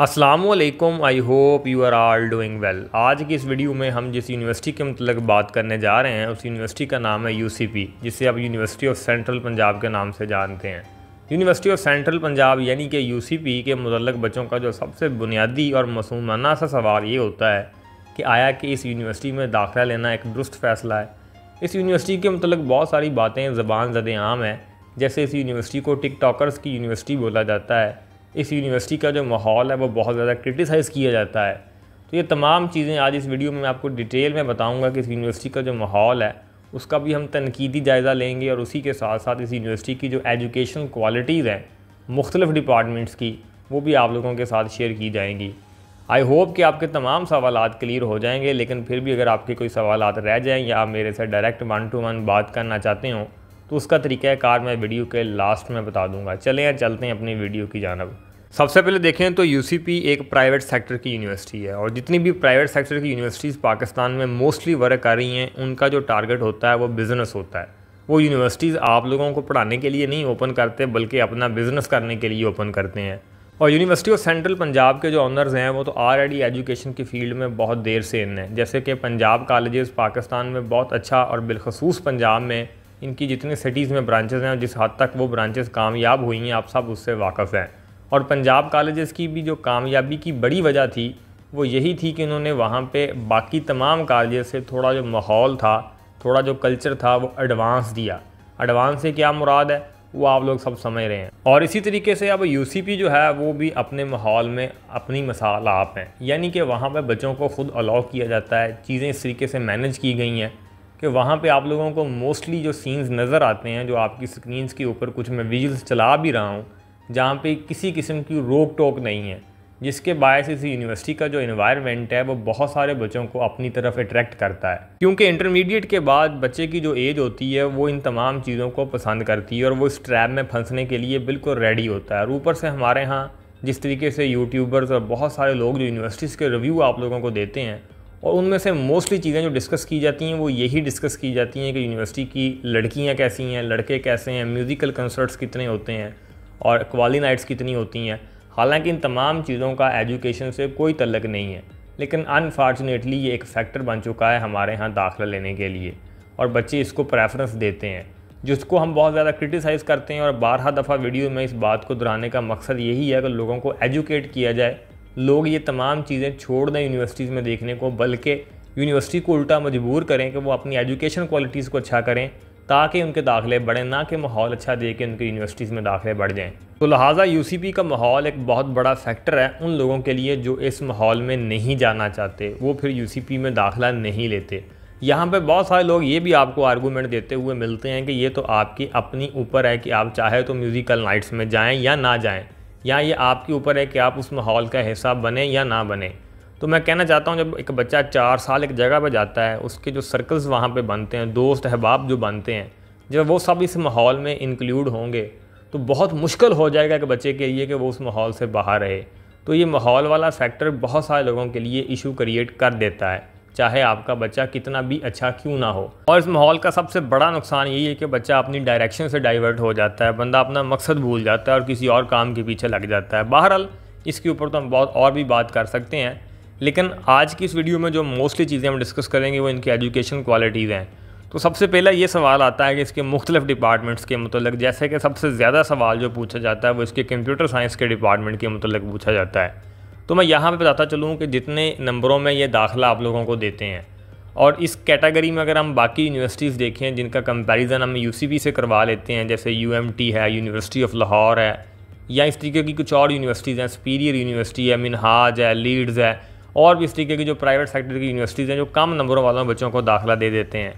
Aslam I hope you are all doing well आज की इस वीडियो में हम जिस यूनिवर्सिटी के मतलब बात करने जा रहे हैं उस यूनिवर्सिटी का नाम है यू जिसे आप यूनिवर्सिटी ऑफ सेंट्रल पंजाब के नाम से जानते हैं यूनिवर्सिटी ऑफ सेंट्रल पंजाब यानी कि यू के मतलब बच्चों का जो सबसे बुनियादी और मसूमाना सा सवाल ये होता है कि आया कि इस यूनिवर्सिटी में दाखिला लेना एक दुरुस्त फैसला है इस यूनिवर्सिटी के मतलब बहुत सारी बातें ज़बान जद आम है जैसे इस यूनिवर्सिटी को टिक की यूनिवर्सिटी बोला जाता है इस यूनिवर्सिटी का जो माहौल है वो बहुत ज़्यादा क्रिटिसाइज़ किया जाता है तो ये तमाम चीज़ें आज इस वीडियो में आपको डिटेल में बताऊँगा कि इस यूनिवर्सिटी का जो माहौल है उसका भी हम तनकीदी जायज़ा लेंगे और उसी के साथ साथ इस यूनिवर्सिटी की जो एजुकेशन क्वालिटीज़ हैं मुख्तलिफ़ डिपार्टमेंट्स की वो भी आप लोगों के साथ शेयर की जाएंगी आई होप कि आपके तमाम सवाल क्लियर हो जाएंगे लेकिन फिर भी अगर आपके कोई सवाल रह जाएँ या आप मेरे से डायरेक्ट वन टू वन बात करना चाहते हों तो उसका तरीका कार मैं वीडियो के लास्ट में बता दूंगा चले या चलते हैं अपनी वीडियो की जानब सबसे पहले देखें तो यू एक प्राइवेट सेक्टर की यूनिवर्सिटी है और जितनी भी प्राइवेट सेक्टर की यूनिवर्सिटीज़ पाकिस्तान में मोस्टली वर्क कर रही हैं उनका जो टारगेट होता है वो बिज़नेस होता है वो यूनिवर्सिटीज़ आप लोगों को पढ़ाने के लिए नहीं ओपन करते बल्कि अपना बिज़नेस करने के लिए ओपन करते हैं और यूनिवर्सिटी ऑफ सेंट्रल पंजाब के जो ऑनर्स हैं वो तो आलरेडी एजुकेशन की फील्ड में बहुत देर से इन हैं जैसे कि पंजाब कॉलेजेस पाकिस्तान में बहुत अच्छा और बिलखसूस पंजाब में इनकी जितने सिटीज़ में ब्रांचेज़ हैं और जिस हद तक वो ब्रांचेज़ कामयाब हुई हैं आप सब उससे वाकफ़ हैं और पंजाब कॉलेज़ की भी जो कामयाबी की बड़ी वजह थी वो यही थी कि उन्होंने वहाँ पे बाकी तमाम कॉलेज से थोड़ा जो माहौल था थोड़ा जो कल्चर था वो एडवांस दिया एडवांस से क्या मुराद है वो आप लोग सब समझ रहे हैं और इसी तरीके से अब यू जो है वो भी अपने माहौल में अपनी मसाल आप हैं यानी कि वहाँ पर बच्चों को ख़ुद अलाउ किया जाता है चीज़ें इस तरीके से मैनेज की गई हैं कि वहाँ पे आप लोगों को मोस्टली जो सीन्स नज़र आते हैं जो आपकी स्क्रीन्स के ऊपर कुछ मैं विजुअल्स चला भी रहा हूँ जहाँ पे किसी किस्म की रोक टोक नहीं है जिसके बायस इस यूनिवर्सिटी का जो इन्वायरमेंट है वो बहुत सारे बच्चों को अपनी तरफ अट्रैक्ट करता है क्योंकि इंटरमीडिएट के बाद बच्चे की जो एज होती है वो इन तमाम चीज़ों को पसंद करती है और वो इस ट्रैप में फंसने के लिए बिल्कुल रेडी होता है और ऊपर से हमारे यहाँ जिस तरीके से यूट्यूबर्स और बहुत सारे लोग जो यूनिवर्सिटीज़ के रिव्यू आप लोगों को देते हैं और उनमें से मोस्टली चीज़ें जो डिस्कस की जाती हैं वो यही डिस्कस की जाती हैं कि यूनिवर्सिटी की लड़कियाँ कैसी हैं लड़के कैसे हैं म्यूज़िकल कंसर्ट्स कितने होते हैं और क्वाली नाइट्स कितनी होती हैं हालांकि इन तमाम चीज़ों का एजुकेशन से कोई तलक नहीं है लेकिन अनफॉर्चुनेटली ये एक फैक्टर बन चुका है हमारे यहाँ दाखिला लेने के लिए और बच्चे इसको प्रेफरेंस देते हैं जिसको हम बहुत ज़्यादा क्रिटिसाइज़ करते हैं और बारह दफ़ा वीडियो में इस बात को दोहराने का मकसद यही है कि लोगों को एजुकेट किया जाए लोग ये तमाम चीज़ें छोड़ दें यूनिवर्सिटीज़ में देखने को बल्कि यूनिवर्सिटी को उल्टा मजबूर करें कि वो अपनी एजुकेशन क्वालिटीज़ को अच्छा करें ताकि उनके दाखिले बढ़ें ना कि माहौल अच्छा दे के उनके यूनिवर्सिटीज़ में दाखिले बढ़ जाएँ तो लिहाजा यू का माहौल एक बहुत बड़ा फैक्टर है उन लोगों के लिए जो इस माहौल में नहीं जाना चाहते वो फिर यू में दाखिला नहीं लेते यहाँ पे बहुत सारे लोग ये भी आपको आर्गूमेंट देते हुए मिलते हैं कि ये तो आपकी अपनी ऊपर है कि आप चाहे तो म्यूज़िकल नाइट्स में जाएं या ना जाएं या ये आपके ऊपर है कि आप उस माहौल का हिस्सा बने या ना बने तो मैं कहना चाहता हूँ जब एक बच्चा चार साल एक जगह पर जाता है उसके जो सर्कल्स वहाँ पर बनते हैं दोस्त अहबाब जो बनते हैं जब वो सब इस माहौल में इंक्लूड होंगे तो बहुत मुश्किल हो जाएगा एक बच्चे के लिए कि वो उस माहौल से बाहर रहे तो ये माहौल वाला फैक्टर बहुत सारे लोगों के लिए इशू क्रिएट कर देता है चाहे आपका बच्चा कितना भी अच्छा क्यों ना हो और इस माहौल का सबसे बड़ा नुकसान यही है कि बच्चा अपनी डायरेक्शन से डाइवर्ट हो जाता है बंदा अपना मकसद भूल जाता है और किसी और काम के पीछे लग जाता है बहरहाल इसके ऊपर तो हम बहुत और भी बात कर सकते हैं लेकिन आज की इस वीडियो में जो मोस्टली चीज़ें हम डिस्कस करेंगे वो इनकी एजुकेशन क्वालिटीज़ हैं तो सबसे पहला ये सवाल आता है कि इसके मुख्तलिफ डिपार्टमेंट्स के मतलब जैसे कि सबसे ज़्यादा सवाल जो पूछा जाता है वो इसके कंप्यूटर साइंस के डिपार्टमेंट के मतलब पूछा जाता है तो मैं यहाँ पे बताता चलूँ कि जितने नंबरों में ये दाखिला आप लोगों को देते हैं और इस कैटेगरी में अगर हम बाकी यूनिवर्सिटीज़ देखें जिनका कंपैरिजन हम यू से करवा लेते हैं जैसे यू है यूनिवर्सिटी ऑफ लाहौर है या इस तरीके की कुछ और यूनिवर्सिटीज़ हैं सुपीरियर यूनिवर्सिटी है मिनहाज है लीड्स है और भी इस तरीके की जो प्राइवेट सेक्टर की यूनिवर्सिटीज़ हैं जो कम नंबरों वालों बच्चों को दाखिला दे देते हैं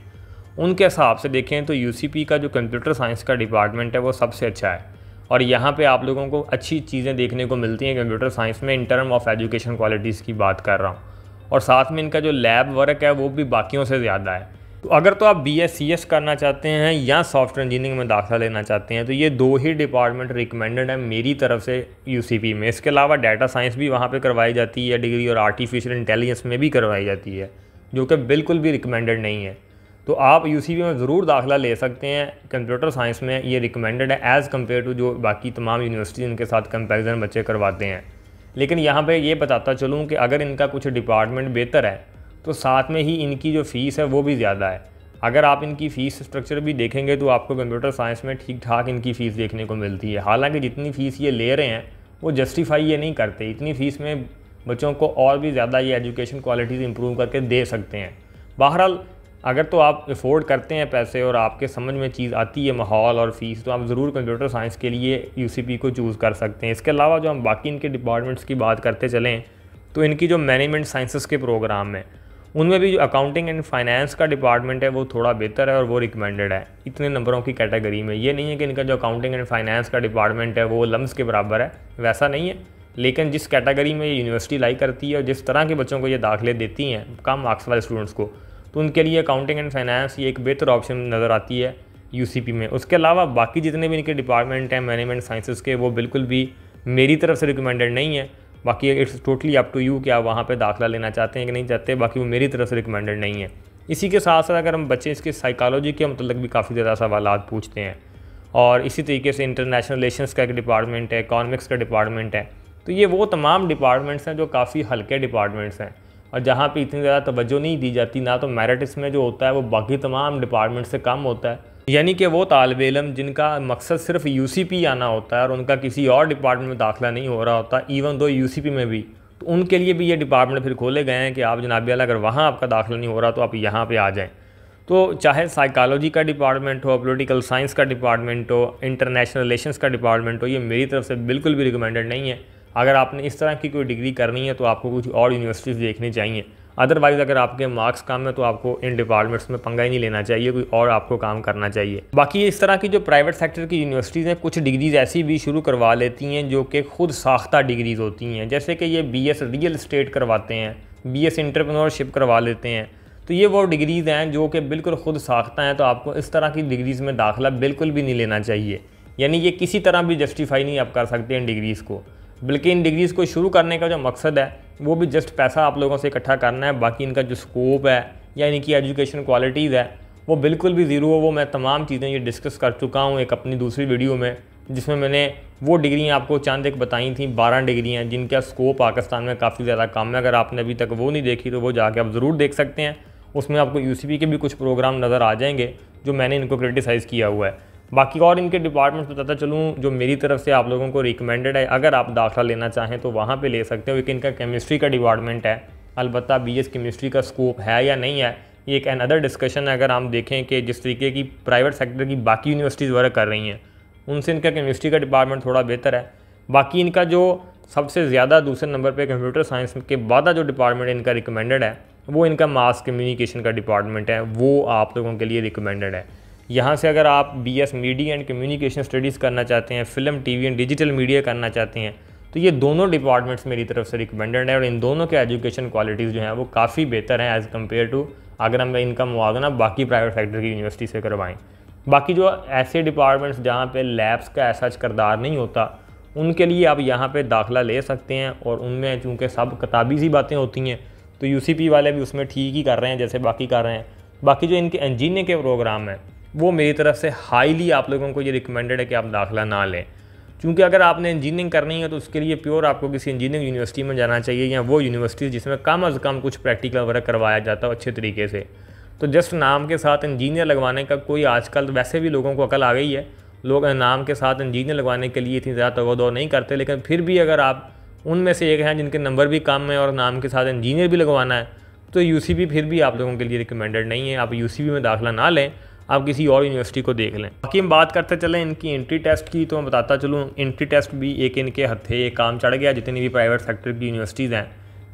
उनके हिसाब से देखें तो यू का जो कंप्यूटर साइंस का डिपार्टमेंट है वो सबसे अच्छा है और यहाँ पे आप लोगों को अच्छी चीज़ें देखने को मिलती हैं कंप्यूटर साइंस में in term of education qualities की बात कर रहा हूँ और साथ में इनका जो लैब वर्क है वो भी बाकियों से ज़्यादा है तो अगर तो आप बी एस सी एस करना चाहते हैं या सॉफ्टवेयर इंजीनियरिंग में दाखिला लेना चाहते हैं तो ये दो ही डिपार्टमेंट रिकमेंडेड है मेरी तरफ से यू सी पी में इसके अलावा डाटा साइंस भी वहाँ पर करवाई जाती है डिग्री और आर्टिफिशियल इंटेलिजेंस में भी करवाई जाती है जो कि बिल्कुल भी रिकमेंडेड नहीं है तो आप यू में ज़रूर दाखिला ले सकते हैं कंप्यूटर साइंस में ये रिकमेंडेड है एज़ कम्पेयर टू जो बाकी तमाम यूनिवर्सिटी इनके साथ कंपेरिजन बच्चे करवाते हैं लेकिन यहाँ पे ये बताता चलूँ कि अगर इनका कुछ डिपार्टमेंट बेहतर है तो साथ में ही इनकी जो फ़ीस है वो भी ज़्यादा है अगर आप इनकी फ़ीस स्ट्रक्चर भी देखेंगे तो आपको कंप्यूटर साइंस में ठीक ठाक इनकी फ़ीस देखने को मिलती है हालांकि जितनी फ़ीस ये ले रहे हैं वो जस्टिफाई ये नहीं करते इतनी फ़ीस में बच्चों को और भी ज़्यादा ये एजुकेशन क्वालिटीज़ इम्प्रूव करके दे सकते हैं बहरहाल अगर तो आप अफोर्ड करते हैं पैसे और आपके समझ में चीज़ आती है माहौल और फ़ीस तो आप ज़रूर कंप्यूटर साइंस के लिए यू को चूज़ कर सकते हैं इसके अलावा जो हम बाकी इनके डिपार्टमेंट्स की बात करते चलें तो इनकी जो मैनेजमेंट साइंसेस के प्रोग्राम हैं उनमें भी जो अकाउंटिंग एंड फाइनेंस का डिपार्टमेंट है वो थोड़ा बेहतर है और वो रिकमेंडेड है इतने नंबरों की कैटेगरी में ये नहीं है कि इनका जो अकाउंटिंग एंड फाइनेंस का डिपार्टमेंट है वो लम्स के बराबर है वैसा नहीं है लेकिन जिस कैटेगरी में ये यूनिवर्सिटी लाई करती है और जिस तरह के बच्चों को ये दाखिले देती हैं कम मार्क्स वाले स्टूडेंट्स को तो उनके लिए अकाउंटिंग एंड फाइनेंस ये एक बेहतर ऑप्शन नज़र आती है यू में उसके अलावा बाकी जितने भी इनके डिपार्टमेंट हैं मैनेजमेंट साइंसेज के वो बिल्कुल भी मेरी तरफ से रिकमेंडेड नहीं है बाकी it's totally up to you कि आप वहाँ पे दाखला लेना चाहते हैं कि नहीं चाहते बाकी वो मेरी तरफ से रिकमेंडेड नहीं है इसी के साथ साथ अगर हम बच्चे इसके साइकोलॉजी के मतलब भी काफ़ी ज़्यादा सवाल पूछते हैं और इसी तरीके से इंटरनेशनल रिलेशंस का एक डिपार्टमेंट है इकॉनमिक्स का डिपार्टमेंट है तो ये वो तमाम डिपार्टमेंट्स हैं जो काफ़ी हल्के डिपार्टमेंट्स हैं और जहाँ पर इतनी ज़्यादा तवज्जो नहीं दी जाती ना तो मेरिट इसमें जो होता है वो बाकी तमाम डिपार्टमेंट से कम होता है यानी कि वो तालब इलम जिनका मकसद सिर्फ यू सी पी आना होता है और उनका किसी और डिपार्टमेंट में दाखिला नहीं हो रहा होता even though you C P में भी तो उनके लिए भी ये डिपार्टमेंट फिर खोले गए हैं कि आप जनाबी अला अगर वहाँ आपका दाखिला नहीं हो रहा तो आप यहाँ पर आ जाएँ तो चाहे साइकालोजी का डिपार्टमेंट हो पोलिटिकल साइंस का डिपार्टमेंट हो इंटरनेशनल रिलेशन का डिपार्टमेंट हो ये मेरी तरफ से बिल्कुल भी रिकमेंडेड नहीं है अगर आपने इस तरह की कोई डिग्री करनी है तो आपको कुछ और यूनिवर्सिटीज़ देखनी चाहिए अदरवाइज़ अगर आपके मार्क्स कम है तो आपको इन डिपार्टमेंट्स में पंगा ही नहीं लेना चाहिए कोई और आपको काम करना चाहिए बाकी इस तरह की जो प्राइवेट सेक्टर की यूनिवर्सिटीज़ हैं कुछ डिग्रीज़ ऐसी भी शुरू करवा लेती हैं जो कि खुद साख्ता डिग्रीज़ होती हैं जैसे कि ये बी एस रियल इस्टेट करवाते हैं बी एस इंटरप्रनोरशिप करवा लेते हैं तो ये वो डिग्रीज़ हैं जो कि बिल्कुल खुद साख्ता हैं तो आपको इस तरह की डिग्रीज़ में दाखिला बिल्कुल भी नहीं लेना चाहिए यानी ये किसी तरह भी जस्टिफाई नहीं आप कर सकते इन डिग्रीज़ को बल्कि इन डिग्रीज़ को शुरू करने का जो मकसद है वो भी जस्ट पैसा आप लोगों से इकट्ठा करना है बाकी इनका जो स्कोप है या इनकी एजुकेशन क्वालिटीज़ है वो बिल्कुल भी ज़ीरो हो वो मैं तमाम चीज़ें ये डिस्कस कर चुका हूँ एक अपनी दूसरी वीडियो में जिसमें मैंने वो डिग्रियाँ आपको चांद एक बताई थी बारह डिग्रियाँ जिनका स्कोप पाकिस्तान में काफ़ी ज़्यादा कम है अगर आपने अभी तक वो नहीं देखी तो वो जाके आप ज़रूर देख सकते हैं उसमें आपको यू के भी कुछ प्रोग्राम नज़र आ जाएंगे जो मैंने इनको क्रिटिसाइज़ किया हुआ है बाकी और इनके डिपार्टमेंट्स बताता चलूँ जो मेरी तरफ से आप लोगों को रिकमेंडेड है अगर आप दाखिला लेना चाहें तो वहाँ पर ले सकते हो क्योंकि इनका केमिस्ट्री का डिपार्टमेंट है अलबत्त बी केमिस्ट्री का स्कोप है या नहीं है ये एक अनदर डिस्कशन है अगर हम देखें कि जिस तरीके की प्राइवेट सेक्टर की बाकी यूनिवर्सिटीज़ वर्क कर रही हैं उनसे इनका केमिस्ट्री का डिपार्टमेंट थोड़ा बेहतर है बाकी इनका जो सबसे ज़्यादा दूसरे नंबर पे कंप्यूटर साइंस के बाद जो डिपार्टमेंट इनका रिकमेंडेड है वो इनका मास कम्युनिकेशन का डिपार्टमेंट है वो आप लोगों के लिए रिकमेंडेड है यहाँ से अगर आप B S media and communication studies करना चाहते हैं film T V and digital media करना चाहते हैं तो ये दोनों डिपार्टमेंट्स मेरी तरफ से रिकमेंडेड है और इन दोनों के एजुकेशन क्वालिटीज़ जो हैं वो काफ़ी बेहतर हैं एज़ कम्पेयर टू अगर हम इनका मुआवना बाकी प्राइवेट सेक्टर की यूनिवर्सिटी से करवाएँ बाकी जो ऐसे डिपार्टमेंट्स जहाँ पे लैब्स का ऐसा करदार नहीं होता उनके लिए आप यहाँ पे दाखला ले सकते हैं और उनमें चूँकि सब किताबी सी बातें होती हैं तो यूसीपी वाले भी उसमें ठीक ही कर रहे हैं जैसे बाकी कर रहे हैं बाकी जो इनके इंजीनियर के प्रोग्राम हैं वो मेरी तरफ से हाईली आप लोगों को ये रिकमेंडेड है कि आप दाखिला ना लें क्योंकि अगर आपने इंजीनियरिंग करनी है तो उसके लिए प्योर आपको किसी इंजीनियरिंग यूनिवर्सिटी में जाना चाहिए या वो यूनिवर्सिटी जिसमें कम अज़ कम कुछ प्रैक्टिकल वर्क करवाया जाता हो अच्छे तरीके से तो जस्ट नाम के साथ इंजीनियर लगवाने का कोई आजकल वैसे भी लोगों को अकल आ गई है लोग नाम के साथ इंजीनियर लगवाने के लिए इतनी ज़्यादा तगोदो नहीं करते लेकिन फिर भी अगर आप उनमें से एक हैं जिनके नंबर भी कम है और नाम के साथ इंजीनियर भी लगवाना है तो यू फिर भी आप लोगों के लिए रिकमेंडेड नहीं है आप यू में दाखिला ना लें आप किसी और यूनिवर्सिटी को देख लें बाकी हम बात करते चलें इनकी एंट्री टेस्ट की तो मैं बताता चलूँ एंट्री टेस्ट भी एक इनके हथे एक काम चढ़ गया जितनी भी प्राइवेट सेक्टर की यूनिवर्सिटीज़ हैं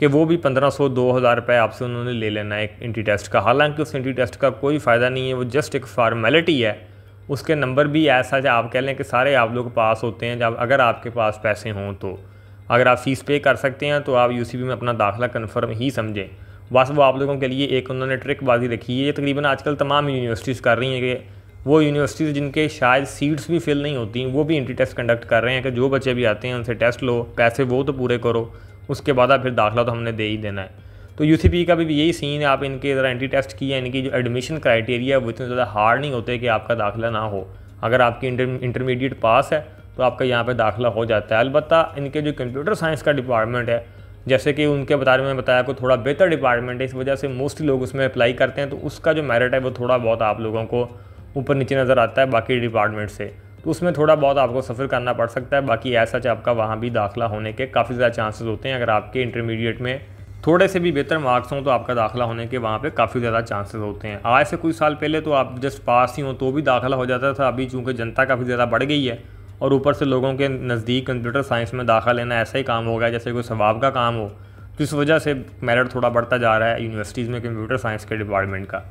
कि वो भी पंद्रह सौ दो हज़ार रुपये आपसे उन्होंने ले लेना है एक एंट्री टेस्ट का हालांकि उस एंट्री टेस्ट का कोई फ़ायदा नहीं है वो जस्ट एक फॉर्मेलिटी है उसके नंबर भी ऐसा जो आप कह लें कि सारे आप लोग पास होते हैं जब अगर आपके पास पैसे हों तो अगर आप फ़ीस पे कर सकते हैं तो आप यू में अपना दाखिला कन्फर्म ही समझें बस वो आप लोगों के लिए एक उन्होंने ट्रिक बाजी रखी है ये तकरीबन आजकल तमाम यूनिवर्सिटीज़ कर रही हैं कि वो यूनिवर्सिटीज़ जिनके शायद सीट्स भी फिल नहीं होती वो भी इंट्री टेस्ट कंडक्ट कर रहे हैं कि जो बच्चे भी आते हैं उनसे टेस्ट लो पैसे वो तो पूरे करो उसके बाद फिर दाखिला तो हमने दे ही देना है तो यू का भी यही सीन है आप इनके ज़रा एंट्री टेस्ट किए इनकी जो एडमिशन क्राइटेरिया है वो इतने ज़्यादा हार्ड नहीं होते कि आपका दाखिला ना हो अगर आपकी इंटरमीडिएट पास है तो आपका यहाँ पर दाखिला हो जाता है अलबत्त इनके जो कंप्यूटर साइंस का डिपार्टमेंट है जैसे कि उनके बारे में बताया को थोड़ा बेहतर डिपार्टमेंट है इस वजह से मोस्टली लोग उसमें अप्लाई करते हैं तो उसका जो मेरिट है वो थोड़ा बहुत आप लोगों को ऊपर नीचे नज़र आता है बाकी डिपार्टमेंट से तो उसमें थोड़ा बहुत आपको सफ़र करना पड़ सकता है बाकी ऐसा आपका वहाँ भी दाखिला होने के काफ़ी ज़्यादा चांसेस होते हैं अगर आपके इंटरमीडिएट में थोड़े से भी बेहतर मार्क्स हों तो आपका दाखिला होने के वहाँ पे काफ़ी ज़्यादा चांसेस होते हैं आज से कुछ साल पहले तो आप जस्ट पास ही हों तो भी दाखिला हो जाता था अभी चूँकि जनता काफ़ी ज़्यादा बढ़ गई है और ऊपर से लोगों के नज़दीक कंप्यूटर साइंस में दाखिल लेना ऐसा ही काम हो गया जैसे कोई स्वभाव का काम हो तो इस वजह से मेरिट थोड़ा बढ़ता जा रहा है यूनिवर्सिटीज़ में कंप्यूटर साइंस के डिपार्टमेंट का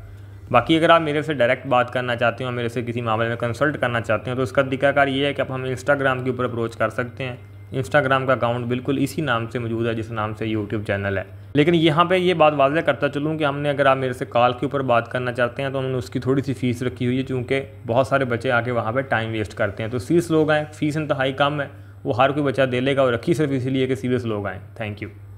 बाकी अगर आप मेरे से डायरेक्ट बात करना चाहते हो मेरे से किसी मामले में कंसल्ट करना चाहते हो तो उसका तरीकाकार ये है कि आप हम इंस्टाग्राम के ऊपर अप्रोच कर सकते हैं इंस्टाग्राम का अकाउंट बिल्कुल इसी नाम से मौजूद है जिस नाम से यूट्यूब चैनल है लेकिन यहाँ पे ये बात वाजह करता चलूँ कि हमने अगर आप मेरे से कॉल के ऊपर बात करना चाहते हैं तो हमने उसकी थोड़ी सी फ़ीस रखी हुई है चूँकि बहुत सारे बच्चे आके वहाँ पर टाइम वेस्ट करते हैं तो सीरियस लोग आएँ फ़ीस इंतहाई कम है वो हर कोई बच्चा दे लेगा और रखी सिर्फ इसीलिए कि सीरियस लोग आएँ थैंक यू